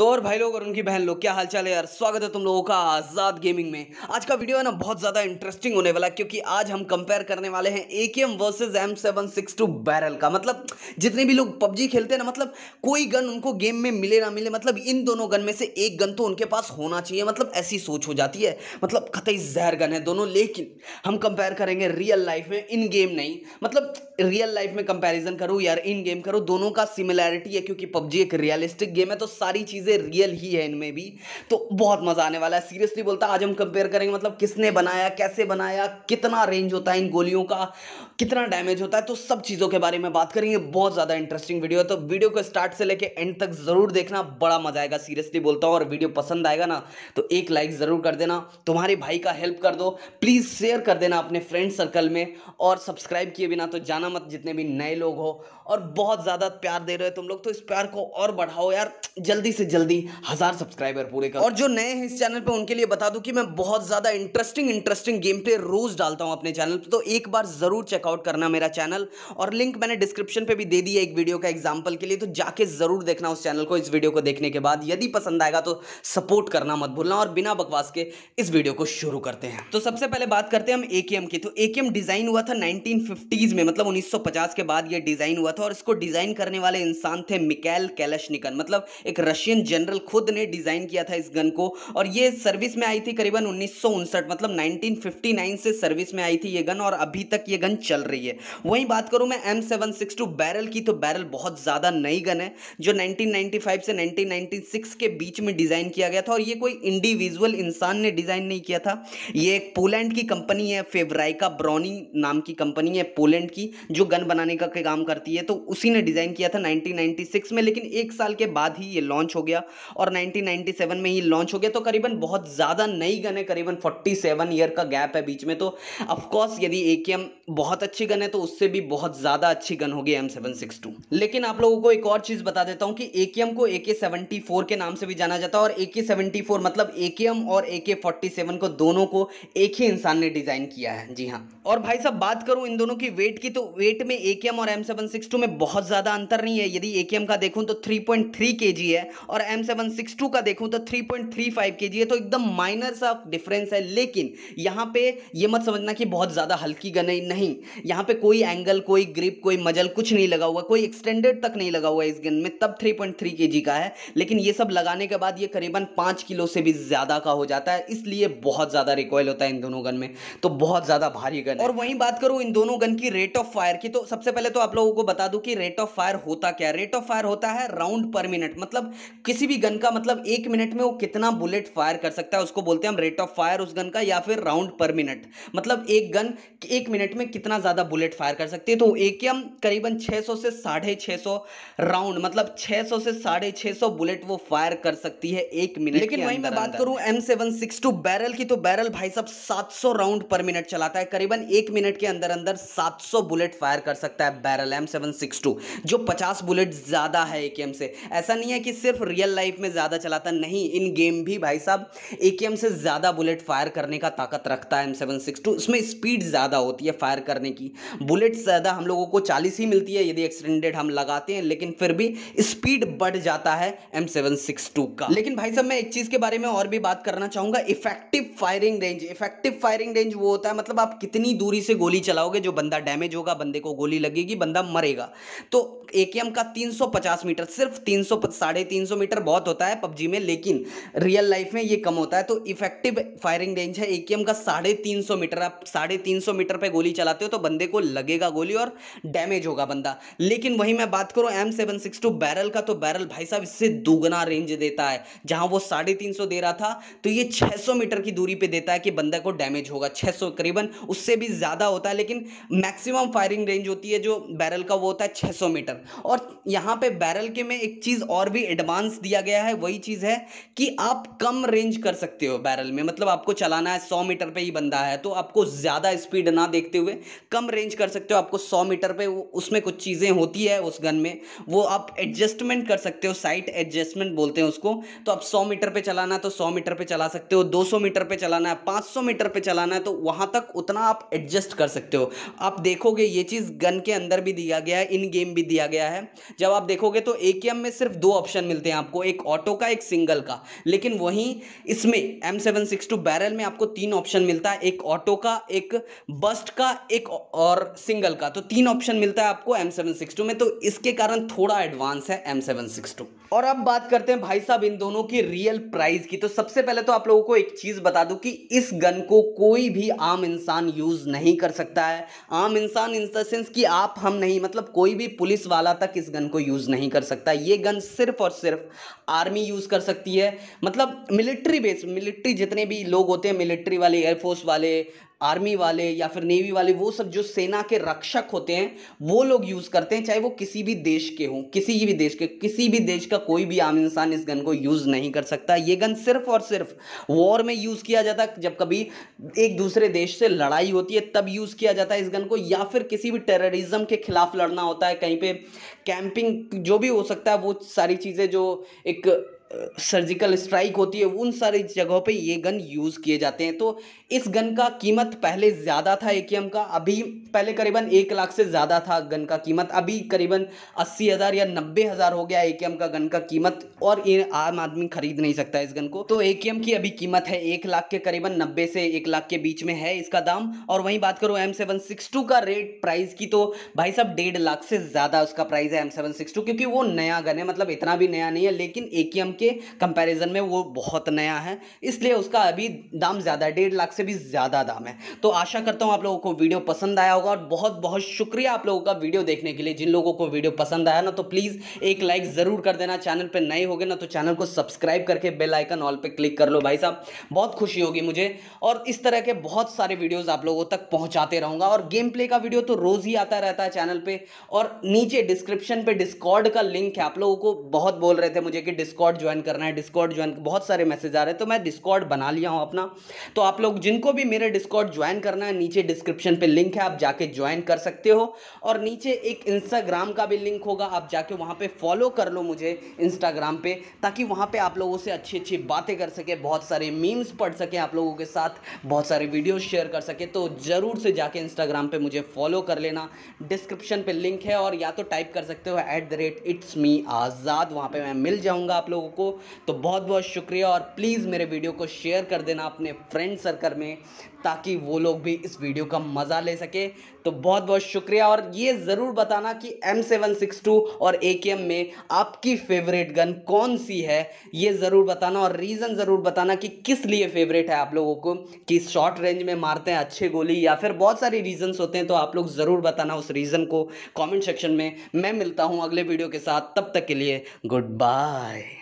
तो और भाई लोग और उनकी बहन लोग क्या हालचाल है यार स्वागत है तुम लोगों का आज़ाद गेमिंग में आज का वीडियो है ना बहुत ज़्यादा इंटरेस्टिंग होने वाला है क्योंकि आज हम कंपेयर करने वाले हैं A K M versus M seven six two barrel का मतलब जितने भी लोग पबजी खेलते हैं ना मतलब कोई गन उनको गेम में मिले ना मिले मतलब इन दोनों गन में से एक गन तो उनके पास होना चाहिए मतलब ऐसी सोच हो जाती है मतलब कतई जहर गन है दोनों लेकिन हम कंपेयर करेंगे रियल लाइफ में इन गेम नहीं मतलब रियल लाइफ में कंपेरिजन करो यार इन गेम करो दोनों का सिमिलैरिटी है क्योंकि पबजी एक रियलिस्टिक गेम है तो सारी चीज़ें चीज़ें रियल ही है इनमें भी तो बहुत मज़ा आने वाला है सीरियसली बोलता आज हम कंपेयर करेंगे मतलब किसने बनाया कैसे बनाया कितना रेंज होता है इन गोलियों का कितना डैमेज होता है तो सब चीज़ों के बारे में बात करेंगे बहुत ज़्यादा इंटरेस्टिंग वीडियो है तो वीडियो को स्टार्ट से लेकर एंड तक ज़रूर देखना बड़ा मज़ा आएगा सीरियसली बोलता हूँ और वीडियो पसंद आएगा ना तो एक लाइक ज़रूर कर देना तुम्हारे भाई का हेल्प कर दो प्लीज़ शेयर कर देना अपने फ्रेंड सर्कल में और सब्सक्राइब किए बिना तो जाना मत जितने भी नए लोग हो और बहुत ज़्यादा प्यार दे रहे हो तुम लोग तो इस प्यार को और बढ़ाओ यार जल्दी से जल्दी हज़ार सब्सक्राइबर पूरे करो और जो नए हैं इस चैनल पे उनके लिए बता दूं कि मैं बहुत ज़्यादा इंटरेस्टिंग इंटरेस्टिंग गेम प्ले रोज़ डालता हूँ अपने चैनल पर तो एक बार ज़रूर चेकआउट करना मेरा चैनल और लिंक मैंने डिस्क्रिप्शन पर भी दे दिया एक वीडियो का एग्जाम्पल के लिए तो जाके ज़रूर देखना उस चैनल को इस वीडियो को देखने के बाद यदि पसंद आएगा तो सपोर्ट करना मत भूलना और बिना बकवास के इस वीडियो को शुरू करते हैं तो सबसे पहले बात करते हैं हम एकेएम की तो एकेएम डिज़ाइन हुआ था नाइनटीन में मतलब उन्नीस के बाद यह डिज़ाइन हुआ था था तो और इसको डिज़ाइन करने वाले इंसान थे मिकैल कैलशनिकन मतलब एक रशियन जनरल खुद ने डिज़ाइन किया था इस गन को और ये सर्विस में आई थी करीबन उन्नीस मतलब 1959 से सर्विस में आई थी ये गन और अभी तक ये गन चल रही है वहीं बात करूँ मैं एम बैरल की तो बैरल बहुत ज़्यादा नई गन है जो नाइनटीन से नाइनटीन के बीच में डिज़ाइन किया गया था और ये कोई इंडिविजुअल इंसान ने डिज़ाइन नहीं किया था ये एक पोलैंड की कंपनी है फेवराइका ब्रॉनी नाम की कंपनी है पोलैंड की जो गन बनाने का काम करती है तो तो उसी ने डिज़ाइन किया था 1996 में लेकिन एक साल के बाद ही ये लॉन्च हो गया और 1997 में ही लॉन्च हो गया तो करीबन बहुत ज़्यादा नई गन है करीबन 47 ईयर का गैप है बीच में तो ऑफकोर्स यदि ए बहुत अच्छी गन है तो उससे भी बहुत ज़्यादा अच्छी गन होगी एम लेकिन आप लोगों को एक और चीज़ बता देता हूँ कि ए को ए के नाम से भी जाना जाता है और ए मतलब ए और ए को दोनों को एक ही इंसान ने डिज़ाइन किया है जी हाँ और भाई साहब बात करूँ इन दोनों की वेट की तो वेट में ए और एम में बहुत ज़्यादा अंतर नहीं है यदि ए का देखूँ तो 3.3 केजी है और एम का देखूँ तो 3.35 केजी है तो एकदम माइनर सा डिफरेंस है लेकिन यहाँ पे ये मत समझना कि बहुत ज़्यादा हल्की गन है नहीं यहाँ पे कोई एंगल कोई ग्रिप कोई मजल कुछ नहीं लगा हुआ कोई एक्सटेंडेड तक नहीं लगा हुआ इस गन में तब 3.3 केजी का है लेकिन ये सब लगाने के बाद ये करीबन पाँच किलो से भी ज़्यादा का हो जाता है इसलिए बहुत ज़्यादा रिकॉयल होता है इन दोनों गन में तो बहुत ज़्यादा भारी गन और वहीं बात करूँ इन दोनों गन की रेट ऑफ फायर की तो सबसे पहले तो आप लोगों को बता बता दूं कि रेट ऑफ फायर होता क्या है रेट ऑफ फायर होता है राउंड पर मिनट मतलब किसी भी गन का मतलब एक मिनट में वो कितना बुलेट फायर कर सकता है उसको बोलते हैं हम रेट ऑफ फायर उस गन का या फिर राउंड पर मिनट मतलब एक गन एक मिनट में कितना ज़्यादा बुलेट फायर कर सकती है तो ए के एम करीबन 600 से साढ़े राउंड मतलब 600 से साढ़े बुलेट वो फायर कर सकती है एक मिनट लेकिन वहीं मैं बात करूं एम बैरल की तो बैरल भाई साहब सात राउंड पर मिनट चलाता है करीबन एक मिनट के अंदर अंदर सात बुलेट फायर कर सकता है बैरल एम सेवन जो 50 बुलेट ज़्यादा है ए से ऐसा नहीं है कि सिर्फ रियल लाइफ में ज़्यादा चलाता नहीं इन गेम भी भाई साहब ए से ज़्यादा बुलेट फायर करने का ताकत रखता है एम इसमें स्पीड ज़्यादा होती है फायर करने की बुलेट ज़्यादा हम लोगों को चालीस ही मिलती है यदि एक्सटेंडेड हम लगाते हैं लेकिन फिर भी स्पीड बढ़ जाता है एम का लेकिन भाई साहब मैं एक चीज़ के बारे में और भी बात करना चाहूँगा effective firing range effective firing range वो होता है मतलब आप कितनी दूरी से गोली चलाओगे जो बंदा डैमेज होगा बंदे को गोली लगेगी बंदा मरेगा मिलेगा तो ए का 350 मीटर सिर्फ तीन सौ साढ़े तीन सौ मीटर बहुत होता है पबजी में लेकिन रियल लाइफ में ये कम होता है तो इफेक्टिव फायरिंग रेंज है ए का साढ़े तीन सौ मीटर आप साढ़े तीन सौ मीटर पर गोली चलाते हो तो बंदे को लगेगा गोली और डैमेज होगा बंदा लेकिन वही मैं बात करूँ M seven six two barrel का तो बैरल भाई साहब इससे दोगुना रेंज देता है जहाँ वो साढ़े तीन सौ दे रहा था तो ये छः सौ मीटर की दूरी पर देता है कि बंदे को डैमेज होगा छः सौ करीबन उससे भी ज़्यादा होता है लेकिन मैक्सिमम फायरिंग रेंज होती है जो बैरल का वो होता है 600 मीटर और यहाँ पे बैरल के में एक चीज़ और भी एडवांस दिया गया है वही चीज़ है कि आप कम रेंज कर सकते हो बैरल में मतलब आपको चलाना है सौ मीटर पर ही बंदा है तो आपको ज़्यादा स्पीड ना देखते हुए कम रेंज कर सकते हो आपको सौ मीटर पर उसमें कुछ चीज़ें होती है उस गन में वो आप एडजस्टमेंट कर सकते हो साइट एडजस्टमेंट बोलते हैं उसको तो आप सौ मीटर पर चलाना है तो सौ मीटर पर चला सकते हो दो मीटर पर चलाना है पाँच मीटर पर चलाना है तो वहाँ तक उतना आप एडजस्ट कर सकते हो आप देखोगे ये चीज़ गन के अंदर भी दिया गया है है इन गेम भी दिया गया है जब आप देखोगे तो ए में सिर्फ दो ऑप्शन मिलते हैं आपको एक ऑटो का एक सिंगल का लेकिन वहीं इसमें M seven six two barrel में आपको तीन ऑप्शन मिलता है एक ऑटो का एक बस्ट का एक और सिंगल का तो तीन ऑप्शन मिलता है आपको एम सेवन सिक्स टू में तो इसके कारण थोड़ा एडवांस है एम सेवन सिक्स टू और अब बात करते हैं भाई साहब इन दोनों की रियल प्राइस की तो सबसे पहले तो आप लोगों को एक चीज़ बता दूं कि इस गन को कोई भी आम इंसान यूज़ नहीं कर सकता है आम इंसान इन द सेंस कि आप हम नहीं मतलब कोई भी पुलिस वाला तक इस गन को यूज़ नहीं कर सकता ये गन सिर्फ और सिर्फ आर्मी यूज़ कर सकती है मतलब मिलिट्री बेस मिलिट्री जितने भी लोग होते हैं मिलिट्री वाले एयरफोर्स वाले आर्मी वाले या फिर नेवी वाले वो सब जो सेना के रक्षक होते हैं वो लोग यूज़ करते हैं चाहे वो किसी भी देश के हों किसी भी देश के किसी भी देश का कोई भी आम इंसान इस गन को यूज़ नहीं कर सकता ये गन सिर्फ और सिर्फ वॉर में यूज़ किया जाता जब कभी एक दूसरे देश से लड़ाई होती है तब यूज़ किया जाता है इस गन को या फिर किसी भी टेररिज्म के खिलाफ लड़ना होता है कहीं पर कैंपिंग जो भी हो सकता है वो सारी चीज़ें जो एक सर्जिकल स्ट्राइक होती है उन सारी जगहों पे ये गन यूज़ किए जाते हैं तो इस गन का कीमत पहले ज़्यादा था ए का अभी पहले करीबन एक लाख से ज़्यादा था गन का कीमत अभी करीबन अस्सी हज़ार या नब्बे हज़ार हो गया ए का गन का कीमत और ये आम आदमी खरीद नहीं सकता इस गन को तो ए की अभी कीमत है एक लाख के करीबन नब्बे से एक लाख के बीच में है इसका दाम और वहीं बात करूँ एम सेवन सिक्स टू का रेट प्राइस की तो भाई साहब डेढ़ लाख से ज़्यादा उसका प्राइस है एम सेवन सिक्स टू क्योंकि वो नया गन है मतलब इतना भी नया नहीं है लेकिन ए के कंपेरिजन में वो बहुत नया है इसलिए उसका अभी दाम ज़्यादा है डेढ़ लाख से से भी ज़्यादा दाम है तो आशा करता हूँ आप लोगों को वीडियो पसंद आया होगा और बहुत बहुत शुक्रिया आप लोगों का वीडियो देखने के लिए जिन लोगों को वीडियो पसंद आया ना तो प्लीज़ एक लाइक ज़रूर कर देना चैनल पर नए हो ना तो चैनल को सब्सक्राइब करके बेल आइकन ऑल पर क्लिक कर लो भाई साहब बहुत खुशी होगी मुझे और इस तरह के बहुत सारे वीडियोज़ आप लोगों तक पहुँचाते रहूँगा और गेम प्ले का वीडियो तो रोज़ ही आता रहता है चैनल पर और नीचे डिस्क्रिप्शन पर डिस्कॉर्ड का लिंक है आप लोगों को बहुत बोल रहे थे मुझे कि डिस्कॉर्ड ज्वाइन करना है डिस्कॉर्ड ज्वाइन बहुत सारे मैसेज आ रहे हैं तो मैं डिस्कॉर्ड बना लिया हूं अपना तो आप लोग जिस जिनको भी मेरे डिस्कॉर्ड ज्वाइन करना है नीचे डिस्क्रिप्शन पे लिंक है आप जाके ज्वाइन कर सकते हो और नीचे एक इंस्टाग्राम का भी लिंक होगा आप जाके वहाँ पे फॉलो कर लो मुझे इंस्टाग्राम पे ताकि वहाँ पे आप लोगों से अच्छी अच्छी बातें कर सके बहुत सारे मीम्स पढ़ सके आप लोगों के साथ बहुत सारे वीडियो शेयर कर सके तो ज़रूर से जाके इंस्टाग्राम पर मुझे फॉलो कर लेना डिस्क्रिप्शन पर लिंक है और या तो टाइप कर सकते हो at the rate it's me Azad वहाँ पर मैं मिल जाऊँगा आप लोगों को तो बहुत बहुत शुक्रिया और प्लीज़ मेरे वीडियो को शेयर कर देना अपने फ्रेंड सर्कल में ताकि वो लोग भी इस वीडियो का मज़ा ले सके तो बहुत बहुत शुक्रिया और ये ज़रूर बताना कि एम सेवन सिक्स टू और ए के एम में आपकी फेवरेट गन कौन सी है ये ज़रूर बताना और रीज़न ज़रूर बताना कि किस लिए फेवरेट है आप लोगों को कि शॉर्ट रेंज में मारते हैं अच्छे गोली या फिर बहुत सारे रीज़न्स होते हैं तो आप लोग ज़रूर बताना उस रीज़न को कॉमेंट सेक्शन में मैं मिलता हूँ अगले वीडियो के साथ तब तक के लिए गुड बाय